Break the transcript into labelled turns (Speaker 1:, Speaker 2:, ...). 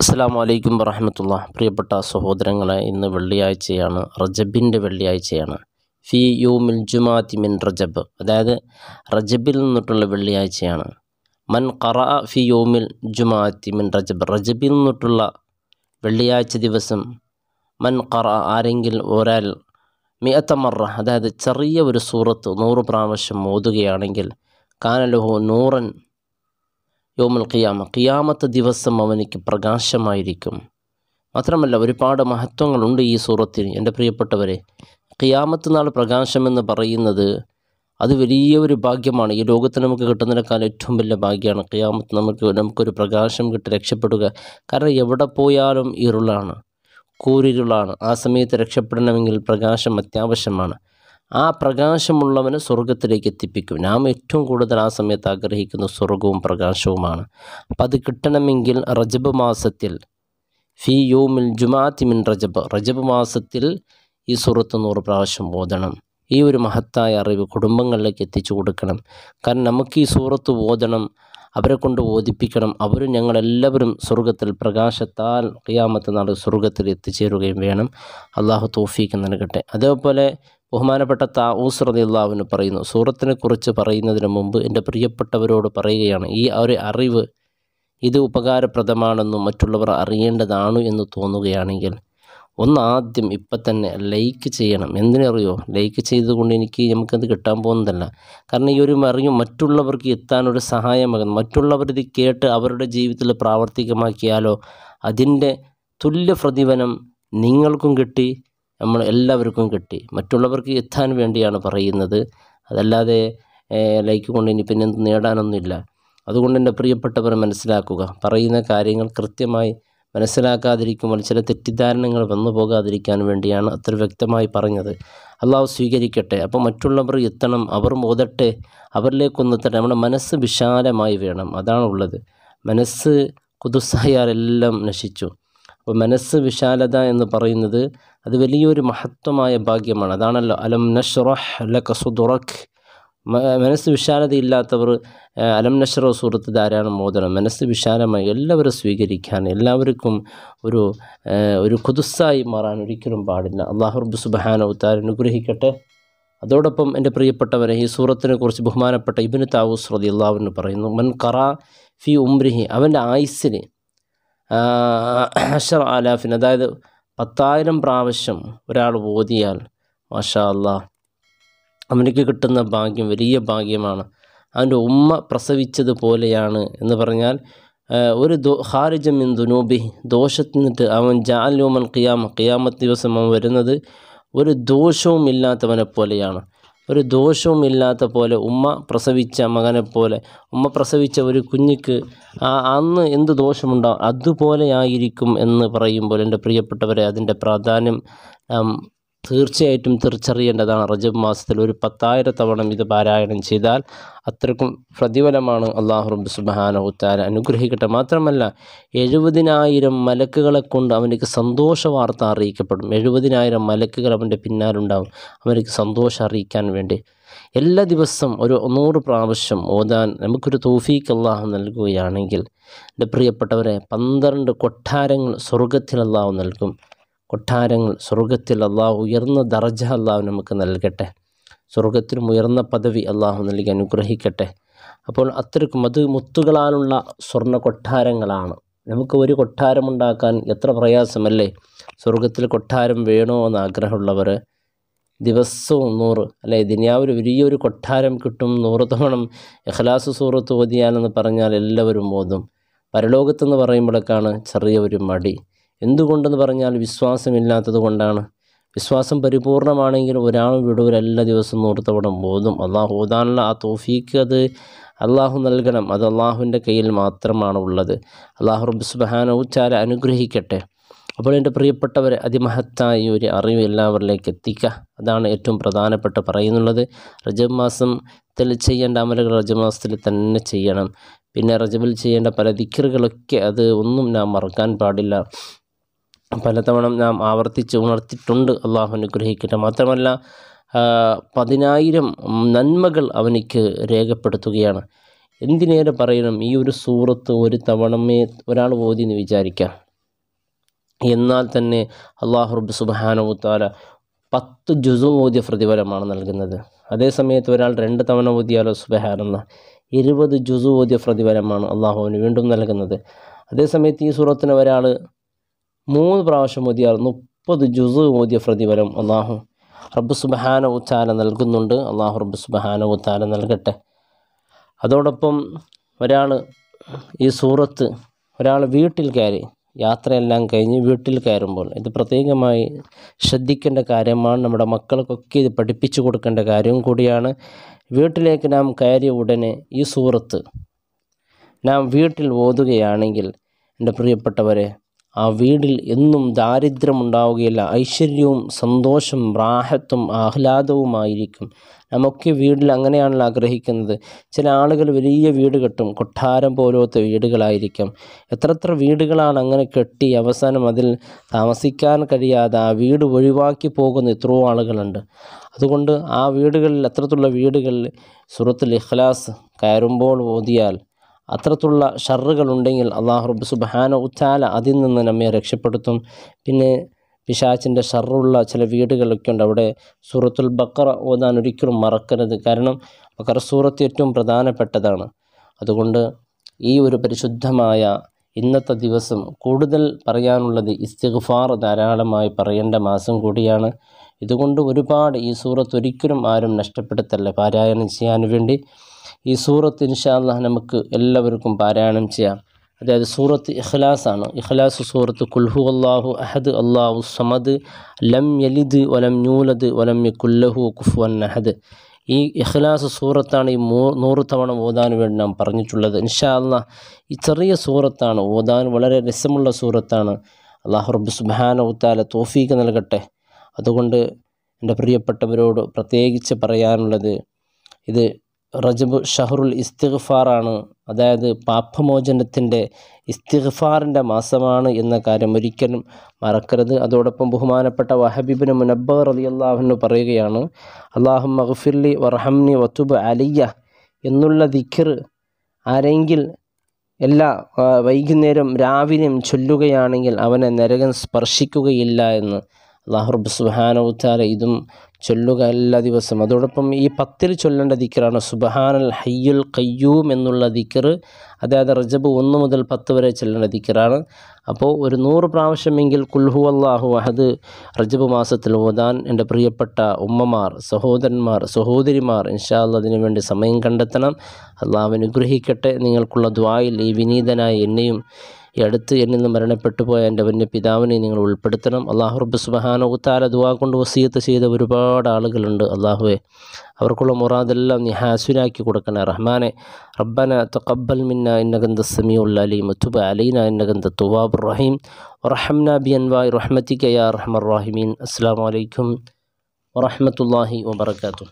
Speaker 1: അസ്സാം വലൈക്കും വറഹമത്തുള്ള പ്രിയപ്പെട്ട സഹോദരങ്ങളെ ഇന്ന് വെള്ളിയാഴ്ചയാണ് റജബിൻ്റെ വെള്ളിയാഴ്ചയാണ് ഫി യു മിൽജുമാതി മിൻ റജബ് അതായത് റജബിൽ നിന്നിട്ടുള്ള വെള്ളിയാഴ്ചയാണ് മൻ കറ ഫി മിൽ ജുമാത്തി മിൻ റജബ് റജബിൽ നിന്നിട്ടുള്ള വെള്ളിയാഴ്ച ദിവസം മൻ കറ ആരെങ്കിലും ഒരാൾ മിയത്തമറ അതായത് ചെറിയ ഒരു സൂറത്ത് നൂറ് പ്രാവശ്യം ഓതുകയാണെങ്കിൽ കാനലുഹു നൂറൻ യോമൽ ഖിയാമ ഖിയാമത്ത് ദിവസം അവനിക്ക് പ്രകാശമായിരിക്കും മാത്രമല്ല ഒരുപാട് മഹത്വങ്ങളുണ്ട് ഈ സൂറത്തിന് എൻ്റെ പ്രിയപ്പെട്ടവരെ ഖിയാമത്ത് നാൾ പ്രകാശമെന്ന് പറയുന്നത് അത് വലിയ ഒരു ഭാഗ്യമാണ് ഈ ലോകത്ത് നമുക്ക് കിട്ടുന്നതിനേക്കാൾ ഏറ്റവും വലിയ ഭാഗ്യമാണ് ഖിയാമത്ത് നമുക്ക് നമുക്കൊരു പ്രകാശം കിട്ടി രക്ഷപ്പെടുക കാരണം എവിടെ പോയാലും ഇരുളാണ് കൂരിരുളാണ് ആ സമയത്ത് രക്ഷപ്പെടണമെങ്കിൽ പ്രകാശം അത്യാവശ്യമാണ് ആ പ്രകാശമുള്ളവനെ സ്വർഗത്തിലേക്ക് എത്തിപ്പിക്കും നാം ഏറ്റവും കൂടുതൽ ആ സമയത്ത് ആഗ്രഹിക്കുന്ന സ്വർഗവും പ്രകാശവുമാണ് അപ്പം അത് കിട്ടണമെങ്കിൽ റജബ് മാസത്തിൽ ഫി യോമിൽ ജുമാഅത്തി മിൻ റജബ് റജബ് മാസത്തിൽ ഈ സുഹൃത്ത് നൂറ് പ്രാവശ്യം ഓതണം ഈ ഒരു മഹത്തായ അറിവ് കുടുംബങ്ങളിലേക്ക് എത്തിച്ചു കൊടുക്കണം കാരണം നമുക്ക് ഈ സൂറത്ത് ഓതണം അവരെ കൊണ്ട് ഓദിപ്പിക്കണം അവരും ഞങ്ങളെല്ലാവരും സ്വർഗത്തിൽ പ്രകാശത്താൽ ഖിയാമത്ത് നാട് സ്വർഗത്തിൽ എത്തിച്ചേരുകയും വേണം അള്ളാഹു തോഫീക്ക് നൽകട്ടെ അതേപോലെ ബഹുമാനപ്പെട്ട താവൂസ് അള്ളാഹുവിന് പറയുന്നു സൂറത്തിനെ കുറിച്ച് പറയുന്നതിന് മുമ്പ് എൻ്റെ പ്രിയപ്പെട്ടവരോട് പറയുകയാണ് ഈ ഒരു അറിവ് ഇത് ഉപകാരപ്രദമാണെന്നും മറ്റുള്ളവർ അറിയേണ്ടതാണ് എന്ന് തോന്നുകയാണെങ്കിൽ ഒന്ന് ആദ്യം ഇപ്പം തന്നെ ലൈക്ക് ചെയ്യണം എന്തിനറിയോ ലൈക്ക് ചെയ്തുകൊണ്ട് എനിക്ക് നമുക്കത് കിട്ടാൻ പോകുന്നതല്ല കാരണം ഈ ഒരു അറിഞ്ഞു മറ്റുള്ളവർക്ക് എത്താനൊരു സഹായമാകുന്നു മറ്റുള്ളവർ ഇത് കേട്ട് അവരുടെ ജീവിതത്തിൽ പ്രാവർത്തികമാക്കിയാലോ അതിൻ്റെ തുല്യ പ്രതിഫലം നിങ്ങൾക്കും കിട്ടി നമ്മൾ എല്ലാവർക്കും കിട്ടി മറ്റുള്ളവർക്ക് എത്താൻ വേണ്ടിയാണ് പറയുന്നത് അതല്ലാതെ ലൈക്ക് കൊണ്ട് ഇനി പിന്നെ നേടാനൊന്നുമില്ല അതുകൊണ്ട് എൻ്റെ പ്രിയപ്പെട്ടവർ മനസ്സിലാക്കുക പറയുന്ന കാര്യങ്ങൾ കൃത്യമായി മനസ്സിലാക്കാതിരിക്കുമ്പോൾ ചില തെറ്റിദ്ധാരണകൾ വന്നു പോകാതിരിക്കാൻ വേണ്ടിയാണ് അത്ര വ്യക്തമായി പറഞ്ഞത് അള്ളാഹു സ്വീകരിക്കട്ടെ അപ്പോൾ മറ്റുള്ളവർ എത്തണം അവർ മോതട്ടെ അവരിലേക്കൊന്നെത്തട്ടെ നമ്മുടെ മനസ്സ് വിശാലമായി വേണം അതാണുള്ളത് മനസ്സ് കുതുസായാലെല്ലാം നശിച്ചു അപ്പോൾ മനസ്സ് വിശാലത എന്ന് പറയുന്നത് അത് വലിയൊരു മഹത്വമായ ഭാഗ്യമാണ് അതാണല്ലോ അലം നഷ്റഹ് കസുദുറഖ് മനസ്സ് വിശാലതയില്ലാത്തവർ അലം നഷറോ സുഹൃത്ത് ധാരാളം മോദനം മനസ്സ് വിശാലമായി എല്ലാവരും സ്വീകരിക്കാൻ എല്ലാവർക്കും ഒരു ഒരു കുതുസായി മാറാൻ ഒരിക്കലും പാടില്ല സുബഹാന സുബാനവുത്താർ അനുഗ്രഹിക്കട്ടെ അതോടൊപ്പം എൻ്റെ പ്രിയപ്പെട്ടവരെ ഈ സൂറത്തിനെ കുറിച്ച് ബഹുമാനപ്പെട്ട ഇബിന് താവൂസ് റതി അള്ളാഹുവിന് പറയുന്നു മൻ കറ ഫി ഉംരിഹി അവൻ്റെ ആയുസ്സിൽ അഷർ ആലാഫിൻ അതായത് പത്തായിരം പ്രാവശ്യം ഒരാൾ ഓതിയാൽ മാഷാ അള്ളാഹ് അവനിക്ക് കിട്ടുന്ന ഭാഗ്യം വലിയ ഭാഗ്യമാണ് അവൻ്റെ ഉമ്മ പ്രസവിച്ചതുപോലെയാണ് എന്ന് പറഞ്ഞാൽ ഒരു ദോ ഹാരിജം ഇൻ ദുനൂബി ദോഷത്തിനിട്ട് അവൻ ജാലോമൻ ഖിയാമ ഖിയാമത്ത് ദിവസം അവൻ വരുന്നത് ഒരു ദോഷവും ഇല്ലാത്തവനെ പോലെയാണ് ഒരു ദോഷവും ഇല്ലാത്ത പോലെ ഉമ്മ പ്രസവിച്ച മകനെ പോലെ ഉമ്മ പ്രസവിച്ച ഒരു കുഞ്ഞിക്ക് ആ അന്ന് എന്ത് ദോഷമുണ്ടോ അതുപോലെയായിരിക്കും എന്ന് പറയുമ്പോൾ എൻ്റെ പ്രിയപ്പെട്ടവരെ അതിൻ്റെ പ്രാധാന്യം തീർച്ചയായിട്ടും തിരിച്ചറിയേണ്ടതാണ് റജബ് മാസത്തിൽ ഒരു പത്തായിരം തവണ ഇത് പാരായണം ചെയ്താൽ അത്രക്കും പ്രതിഫലമാണ് അള്ളാഹു റബ്ബ് സുബാനഹുത്താല അനുഗ്രഹിക്കട്ടെ മാത്രമല്ല എഴുപതിനായിരം മലക്കുകളെ കൊണ്ട് അവനക്ക് സന്തോഷ വാർത്ത അറിയിക്കപ്പെടും എഴുപതിനായിരം മലക്കുകൾ അവൻ്റെ പിന്നാലുണ്ടാവും അവനക്ക് സന്തോഷം അറിയിക്കാൻ വേണ്ടി എല്ലാ ദിവസവും ഒരു നൂറ് പ്രാവശ്യം ഓതാൻ നമുക്കൊരു തോഫീക്ക് അള്ളാഹു നൽകുകയാണെങ്കിൽ എൻ്റെ പ്രിയപ്പെട്ടവരെ പന്ത്രണ്ട് കൊട്ടാരങ്ങൾ സ്വർഗത്തിൽ അള്ളാഹു നൽകും കൊട്ടാരങ്ങൾ സ്വർഗത്തിൽ അള്ളാഹു ഉയർന്ന ദർജ അള്ളാഹു നമുക്ക് നൽകട്ടെ സ്വർഗത്തിലും ഉയർന്ന പദവി അള്ളാഹു നൽകി അനുഗ്രഹിക്കട്ടെ അപ്പോൾ അത്രക്കും അത് മുത്തുകളാലുള്ള സ്വർണ്ണ കൊട്ടാരങ്ങളാണ് നമുക്ക് ഒരു കൊട്ടാരം ഉണ്ടാക്കാൻ എത്ര പ്രയാസമല്ലേ സ്വർഗത്തിൽ കൊട്ടാരം വേണോ എന്ന് ആഗ്രഹമുള്ളവർ ദിവസവും നൂറ് അല്ലേ ദിനാവിൽ വലിയൊരു കൊട്ടാരം കിട്ടും നൂറ് തവണ എഹ്ലാസ് സൂറത്ത് ഓതിയാലെന്ന് പറഞ്ഞാൽ എല്ലാവരും ഓതും പരലോകത്തെന്ന് പറയുമ്പോഴേക്കാണ് ചെറിയ ഒരു മടി എന്തുകൊണ്ടെന്ന് പറഞ്ഞാൽ വിശ്വാസമില്ലാത്തത് കൊണ്ടാണ് വിശ്വാസം പരിപൂർണമാണെങ്കിൽ ഒരാൾ വിടൂർ എല്ലാ ദിവസവും നൂർത്തവടം ബോധം അള്ളാഹു ഓതാനുള്ള ആ തോഫീക്ക് അത് അള്ളാഹു നൽകണം അത് അള്ളാഹുവിൻ്റെ കയ്യിൽ മാത്രമാണ് ഉള്ളത് അള്ളാഹു റബ്സുബാനവുച്ചാല അനുഗ്രഹിക്കട്ടെ അപ്പോൾ എൻ്റെ പ്രിയപ്പെട്ടവരെ അതിമഹത്തായ ഒരു അറിവ് എല്ലാവരിലേക്ക് എത്തിക്കുക അതാണ് ഏറ്റവും പ്രധാനപ്പെട്ട പറയുന്നുള്ളത് റജബ് തെളി ചെയ്യേണ്ട അമലുകൾ റജബ് മാസത്തിൽ തന്നെ ചെയ്യണം പിന്നെ റജബിൽ ചെയ്യേണ്ട പല ദിക്കറുകളൊക്കെ അത് ഒന്നും നാം മറക്കാൻ പാടില്ല പലതവണ നാം ആവർത്തിച്ച് ഉണർത്തിയിട്ടുണ്ട് അള്ളാഹു അനുഗ്രഹിക്കട്ടെ മാത്രമല്ല പതിനായിരം നന്മകൾ അവനിക്ക് രേഖപ്പെടുത്തുകയാണ് എന്തിനേറെ പറയണം ഈ ഒരു സൂറത്ത് ഒരു തവണമേ ഒരാൾ ഓതി എന്ന് വിചാരിക്കാം എന്നാൽ തന്നെ അള്ളാഹു റബ്ബ് സുബാനവുത്താല പത്ത് ജുസു ഓതിയ പ്രതിഫലമാണ് നൽകുന്നത് അതേ സമയത്ത് ഒരാൾ രണ്ട് തവണ ഓതിയാലോ സുബഹാനെന്ന ഇരുപത് ജുസു ഓതിയ പ്രതിഫലമാണ് അള്ളാഹുവിന് വീണ്ടും നൽകുന്നത് അതേസമയത്ത് ഈ സൂറത്തിന് ഒരാൾ മൂന്ന് പ്രാവശ്യം ഓതിയാൽ മുപ്പത് ജുസ് ഓതിയ പ്രതിഫലം അള്ളാഹു റബ്ബ് സുബഹാന ഉത്താല നൽകുന്നുണ്ട് അള്ളാഹു റബ്ബ് സുബഹാന ഉത്താല നൽകട്ടെ അതോടൊപ്പം ഒരാൾ ഈ സൂറത്ത് ഒരാൾ വീട്ടിൽ കയറി യാത്രയെല്ലാം കഴിഞ്ഞ് വീട്ടിൽ കയറുമ്പോൾ ഇത് പ്രത്യേകമായി ശ്രദ്ധിക്കേണ്ട കാര്യമാണ് നമ്മുടെ മക്കൾക്കൊക്കെ ഇത് പഠിപ്പിച്ചു കൊടുക്കേണ്ട കാര്യവും കൂടിയാണ് വീട്ടിലേക്ക് നാം കയറിയ ഉടനെ ഈ സൂറത്ത് നാം വീട്ടിൽ ഓതുകയാണെങ്കിൽ എൻ്റെ പ്രിയപ്പെട്ടവരെ ആ വീടിൽ എന്നും ദാരിദ്ര്യമുണ്ടാവുകയില്ല ഐശ്വര്യവും സന്തോഷം റാഹത്തും ആഹ്ലാദവുമായിരിക്കും നമുക്കെ വീട്ടിൽ അങ്ങനെയാണല്ലോ ആഗ്രഹിക്കുന്നത് ചില ആളുകൾ വലിയ വീട് കെട്ടും കൊട്ടാരം പോലത്തെ വീടുകളായിരിക്കും എത്രത്ര വീടുകളാണ് അങ്ങനെ കെട്ടി അവസാനം അതിൽ താമസിക്കാൻ കഴിയാതെ ആ വീട് ഒഴിവാക്കി പോകുന്ന എത്രയോ ആളുകളുണ്ട് അതുകൊണ്ട് ആ വീടുകളിൽ അത്തരത്തിലുള്ള വീടുകളിൽ സുഹൃത്തുൽ ഇഖ്ലാസ് കയറുമ്പോൾ ഓതിയാൽ അത്രത്തുള്ള ഉണ്ടെങ്കിൽ അള്ളാഹു റബ്ബ് സുബാന ഉത്താല അതിൽ നിന്ന് നമ്മെ രക്ഷപ്പെടുത്തും പിന്നെ പിശാച്ചിൻ്റെ ഷറുള്ള ചില വീടുകളൊക്കെ ഉണ്ട് അവിടെ സൂറത്തുൽ ബക്കറ ഓതാൻ ഒരിക്കലും മറക്കരുത് കാരണം ബക്കറ സൂറത്ത് ഏറ്റവും പ്രധാനപ്പെട്ടതാണ് അതുകൊണ്ട് ഈ ഒരു പരിശുദ്ധമായ ഇന്നത്തെ ദിവസം കൂടുതൽ പറയാനുള്ളത് ഇസ്തിഗ്ഫാർ ധാരാളമായി പറയേണ്ട മാസം കൂടിയാണ് ഇതുകൊണ്ട് ഒരുപാട് ഈ സൂറത്ത് ഒരിക്കലും ആരും നഷ്ടപ്പെടുത്തല്ല പാരായണം ചെയ്യാൻ വേണ്ടി ഈ സൂറത്ത് ഇൻഷാല്ല നമുക്ക് എല്ലാവർക്കും പാരായണം ചെയ്യാം അതായത് സൂറത്ത് ഇഖ്ലാസ് ആണ് ഇഖ്ലാസ് സൂറത്ത് കുൽഹു അള്ളാഹു അഹദ് അള്ളാഹു സമദ് ലം യലിദ് വലം ന്യൂലദ് വലം യക്കുല്ലഹു കുഫുവൻ അഹദ് ഈ ഇഖ്ലാസ് സൂറത്താണ് ഈ മൂ നൂറ് തവണ ഓതാൻ വേണ്ടി നാം പറഞ്ഞിട്ടുള്ളത് ഇൻഷാ അല്ലാ ഈ ചെറിയ സൂറത്താണ് ഓതാൻ വളരെ രസമുള്ള സൂറത്താണ് അള്ളാഹു റബ്ബ് സുബാന ഉത്താല തോഫീക്ക് നൽകട്ടെ അതുകൊണ്ട് എൻ്റെ പ്രിയപ്പെട്ടവരോട് പ്രത്യേകിച്ച് പറയാനുള്ളത് ഇത് റജബ് ഷഹറുൽ ഇസ്തിഗ്ഫാറാണ് അതായത് പാപമോചനത്തിൻ്റെ ഇസ്തിഗ്ഫാറിൻ്റെ മാസമാണ് എന്ന കാര്യം ഒരിക്കലും മറക്കരുത് അതോടൊപ്പം ബഹുമാനപ്പെട്ട വഹബിബിന് മുനബ്ബർ അലി അള്ളാഹുവിന് പറയുകയാണ് അള്ളാഹു മഹഫിർലി വർഹംനി വത്തുബ് അലിയ എന്നുള്ള ദിഖിർ ആരെങ്കിൽ എല്ലാ വൈകുന്നേരം രാവിലെയും ചൊല്ലുകയാണെങ്കിൽ അവനെ നരകം സ്പർശിക്കുകയില്ല എന്ന് അള്ളാഹുറബ് സുബാനവുത്താല ഇതും ചൊല്ലുക എല്ലാ ദിവസവും അതോടൊപ്പം ഈ പത്തിൽ ചൊല്ലേണ്ട ദിക്കറാണ് അൽ ഹയ്യുൽ കയ്യൂം എന്നുള്ള ദിക്കർ അതായത് റജബ് ഒന്ന് മുതൽ പത്ത് വരെ ചൊല്ലേണ്ട ദിക്കറാണ് അപ്പോൾ ഒരു നൂറ് പ്രാവശ്യമെങ്കിൽ കുൽഹു അള്ളാഹു അഹദ് റജബ് മാസത്തിൽ ഓതാൻ എൻ്റെ പ്രിയപ്പെട്ട ഉമ്മമാർ സഹോദരന്മാർ സഹോദരിമാർ ഇൻഷാ അതിനു വേണ്ടി സമയം കണ്ടെത്തണം അള്ളാഹ് അനുഗ്രഹിക്കട്ടെ നിങ്ങൾക്കുള്ള ദ്വായിൽ ഈ വിനീതനായ എന്നെയും ഈ അടുത്ത് എന്നിൽ നിന്ന് മരണപ്പെട്ടു പോയ എൻ്റെ വന്യ പിതാവിനെ നിങ്ങൾ ഉൾപ്പെടുത്തണം അള്ളാഹു റബ്ബ് ഉത്താല ദുവാ കൊണ്ട് വസീത്ത് ചെയ്ത ഒരുപാട് ആളുകളുണ്ട് അള്ളാഹുവെ അവർക്കുള്ള മുറാദെല്ലാം നീ ഹാസുരാക്കി കൊടുക്കണേ റഹ്മാനെ റബ്ബന തഖബ്ബൽ മിന്ന ഇന്നഗന്ത സമീഉൽ അലീം മുത്തുബ അലീന ഇന്നഗന്ത തുവാബ് റഹീം റഹംന ബി അൻവായ് റഹ്മത്തിക്ക യാ റഹ്മർ റഹിമീൻ അസ്സാം വലൈക്കും വറഹമത്തല്ലാഹി വബർക്കാത്തു